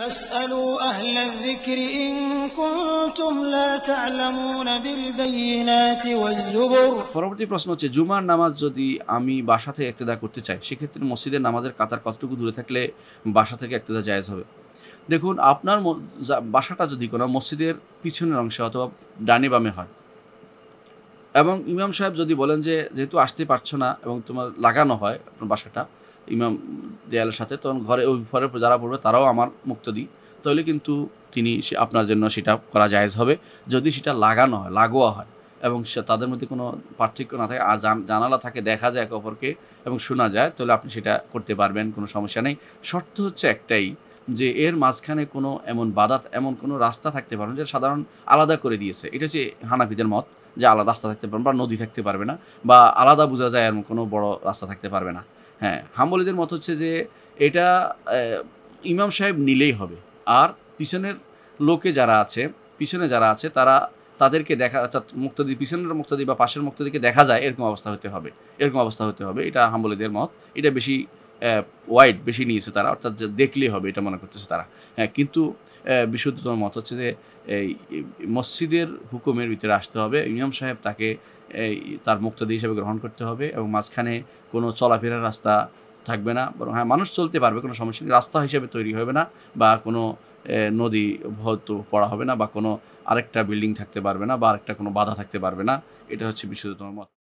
পরবর্তী প্রশ্ন হচ্ছে জুমার নামাজ যদি আমি বাসা থেকে একতেদা করতে চাই সেক্ষেত্রে মসজিদের নামাজের কাতার কতটুকু দূরে থাকলে বাসা থেকে একতেদা জায়েজ হবে দেখুন আপনার বাসাটা যদি কোনো মসজিদের পিছনের অংশে অথবা ডানে বামে হয় এবং ইমাম সাহেব যদি বলেন যে যেহেতু আসতে পারছো না এবং তোমার লাগানো হয় আপনার বাসাটা ইমাম দেয়ালের সাথে তখন ঘরে ওই ঘরে যারা পড়বে তারাও আমার মুক্ত দিই তাহলে কিন্তু তিনি আপনার জন্য সেটা করা জায়েজ হবে যদি সেটা লাগানো হয় লাগোয়া হয় এবং তাদের মধ্যে কোনো পার্থক্য না থাকে আর জানালা থাকে দেখা যায় এক অপরকে এবং শোনা যায় তাহলে আপনি সেটা করতে পারবেন কোনো সমস্যা নেই শর্ত হচ্ছে একটাই যে এর মাঝখানে কোনো এমন বাধা এমন কোনো রাস্তা থাকতে পারবে যেটা সাধারণ আলাদা করে দিয়েছে এটা হচ্ছে হানাফিদের মত যে আলাদা রাস্তা থাকতে পারবে বা নদী থাকতে পারবে না বা আলাদা বোঝা যায় এমন কোনো বড় রাস্তা থাকতে পারবে না হ্যাঁ হাম্বলিদের মত হচ্ছে যে এটা ইমাম সাহেব নিলেই হবে আর পিছনের লোকে যারা আছে পিছনে যারা আছে তারা তাদেরকে দেখা অর্থাৎ মুক্তাদি পিছনের মুক্তাদি বা পাশের মুক্তাদিকে দেখা যায় এরকম অবস্থা হতে হবে এরকম অবস্থা হতে হবে এটা হাম্বলিদের মত এটা বেশি ওয়াইড বেশি নিয়েছে তারা অর্থাৎ দেখলেই হবে এটা মনে করতেছে তারা হ্যাঁ কিন্তু বিশুদ্ধতম মত হচ্ছে যে এই মসজিদের হুকুমের ভিতরে আসতে হবে ইমাম সাহেব তাকে তার মুক্তাদি হিসেবে গ্রহণ করতে হবে এবং মাঝখানে কোনো চলাফেরার রাস্তা থাকবে না বরং হ্যাঁ মানুষ চলতে পারবে কোনো সমস্যা রাস্তা হিসেবে তৈরি হবে না বা কোনো নদী হয়তো পড়া হবে না বা কোনো আরেকটা বিল্ডিং থাকতে পারবে না বা আরেকটা কোনো বাধা থাকতে পারবে না এটা হচ্ছে বিশুদ্ধতম মত